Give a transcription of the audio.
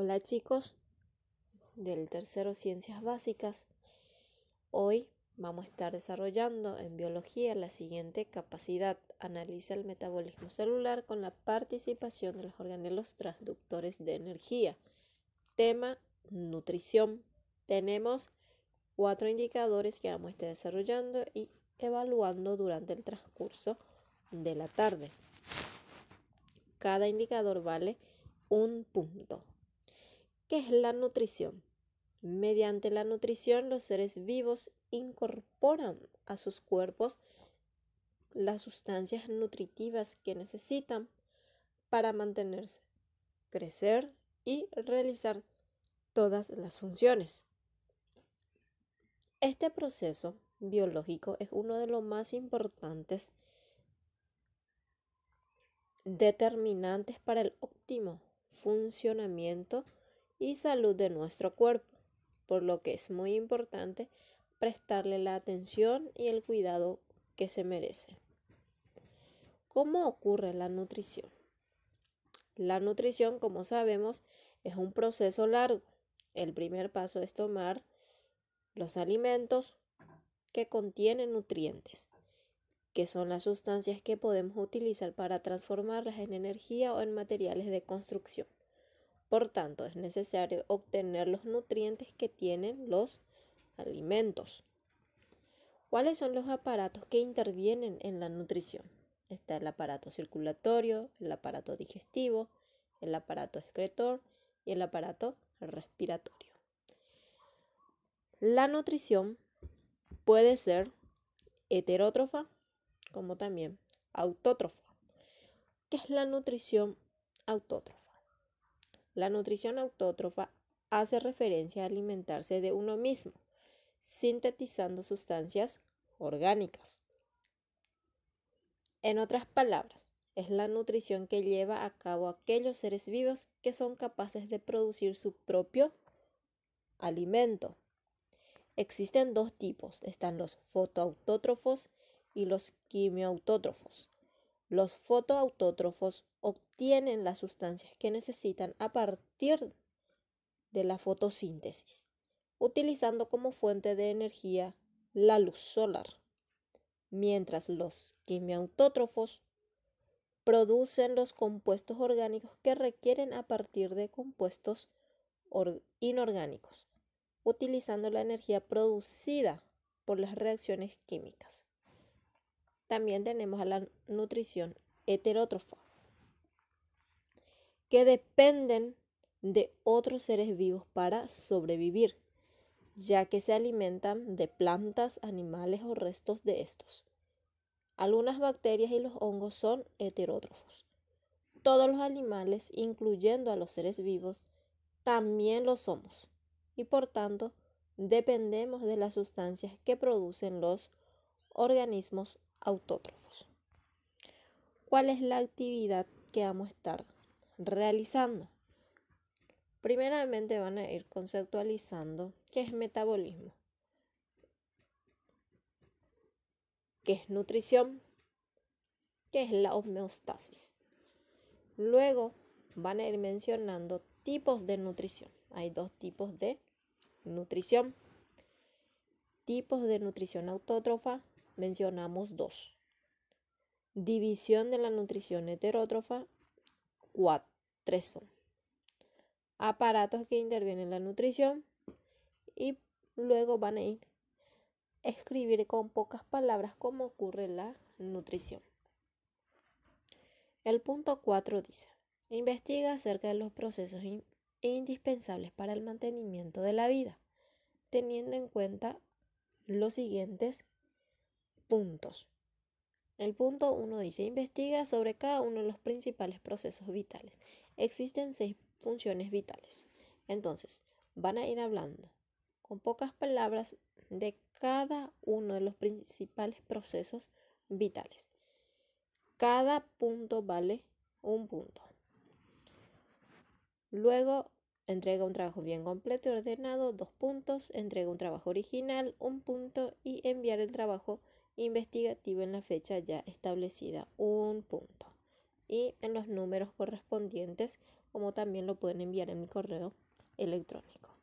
Hola chicos del tercero Ciencias Básicas. Hoy vamos a estar desarrollando en biología la siguiente capacidad. Analiza el metabolismo celular con la participación de los organelos transductores de energía. Tema nutrición. Tenemos cuatro indicadores que vamos a estar desarrollando y evaluando durante el transcurso de la tarde. Cada indicador vale un punto que es la nutrición. Mediante la nutrición los seres vivos incorporan a sus cuerpos las sustancias nutritivas que necesitan para mantenerse, crecer y realizar todas las funciones. Este proceso biológico es uno de los más importantes determinantes para el óptimo funcionamiento y salud de nuestro cuerpo, por lo que es muy importante prestarle la atención y el cuidado que se merece. ¿Cómo ocurre la nutrición? La nutrición, como sabemos, es un proceso largo. El primer paso es tomar los alimentos que contienen nutrientes, que son las sustancias que podemos utilizar para transformarlas en energía o en materiales de construcción. Por tanto, es necesario obtener los nutrientes que tienen los alimentos. ¿Cuáles son los aparatos que intervienen en la nutrición? Está el aparato circulatorio, el aparato digestivo, el aparato excretor y el aparato respiratorio. La nutrición puede ser heterótrofa como también autótrofa. ¿Qué es la nutrición autótrofa? La nutrición autótrofa hace referencia a alimentarse de uno mismo, sintetizando sustancias orgánicas. En otras palabras, es la nutrición que lleva a cabo aquellos seres vivos que son capaces de producir su propio alimento. Existen dos tipos, están los fotoautótrofos y los quimioautótrofos. Los fotoautótrofos obtienen las sustancias que necesitan a partir de la fotosíntesis, utilizando como fuente de energía la luz solar, mientras los quimioautótrofos producen los compuestos orgánicos que requieren a partir de compuestos inorgánicos, utilizando la energía producida por las reacciones químicas. También tenemos a la nutrición heterótrofa, que dependen de otros seres vivos para sobrevivir, ya que se alimentan de plantas, animales o restos de estos. Algunas bacterias y los hongos son heterótrofos. Todos los animales, incluyendo a los seres vivos, también lo somos y por tanto dependemos de las sustancias que producen los organismos autótrofos. ¿Cuál es la actividad que vamos a estar realizando? Primeramente van a ir conceptualizando qué es metabolismo, qué es nutrición, qué es la homeostasis. Luego van a ir mencionando tipos de nutrición. Hay dos tipos de nutrición. Tipos de nutrición autótrofa mencionamos dos. División de la nutrición heterótrofa, cuatro, tres son. Aparatos que intervienen en la nutrición y luego van a ir escribir con pocas palabras cómo ocurre la nutrición. El punto 4 dice, investiga acerca de los procesos indispensables para el mantenimiento de la vida, teniendo en cuenta los siguientes puntos. El punto 1 dice, investiga sobre cada uno de los principales procesos vitales. Existen seis funciones vitales. Entonces, van a ir hablando con pocas palabras de cada uno de los principales procesos vitales. Cada punto vale un punto. Luego entrega un trabajo bien completo y ordenado, dos puntos, entrega un trabajo original, un punto y enviar el trabajo investigativa en la fecha ya establecida, un punto, y en los números correspondientes, como también lo pueden enviar en mi correo electrónico.